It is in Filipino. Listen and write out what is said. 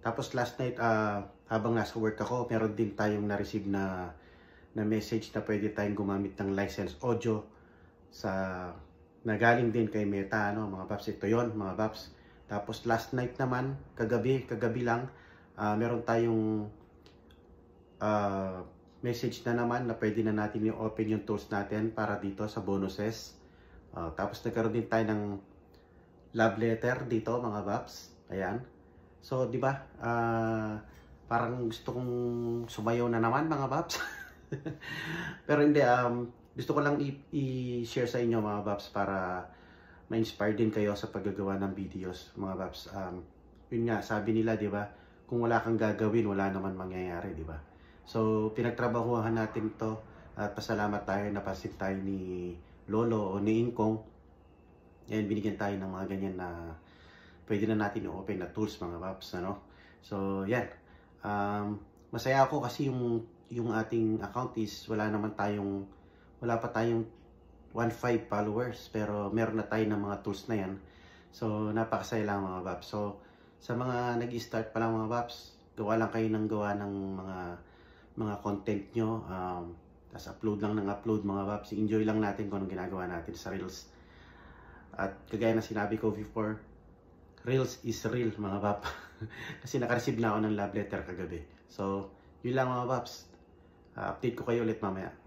Tapos last night, uh, habang nasa work ako, meron din tayong na-receive na, na message na pwede tayong gumamit ng license audio sa nagaling din kay Meta, ano, mga paps. Ito yon mga paps. Tapos last night naman, kagabi, kagabi lang, uh, meron tayong uh, message na naman na pwede na natin i-open yung tools natin para dito sa bonuses. Uh, tapos nagkaroon din tayo ng love letter dito mga paps. Ayan. So, di ba? Uh, parang gusto kong sumayaw na naman mga babs. Pero hindi, um, gusto ko lang i-share sa inyo mga babs para ma-inspire din kayo sa paggagawa ng videos mga babs. Um, yun nga, sabi nila, di ba? Kung wala kang gagawin, wala naman mangyayari, di ba? So, pinagtrabahuhan natin to at pasalamat tayo na pasit tayo ni Lolo o ni Inkong. Yan, binigyan tayo ng mga ganyan na pwede na natin i-open na tools mga paps ano so yan um, masaya ako kasi yung yung ating account is wala naman tayong wala pa tayong 1.5 followers pero meron na tayo ng mga tools na yan so napakasaya lang mga paps so sa mga nag-start pa lang mga paps gawa lang kayo ng gawa ng mga mga content nyo um, tas upload lang ng upload mga paps. Enjoy lang natin kung anong ginagawa natin sa Reels. At kagaya na sinabi ko before, reels is real mga pap. Kasi nakareceive na ako ng love letter kagabi. So, yun lang mga babs Uh, ah, update ko kayo ulit mamaya.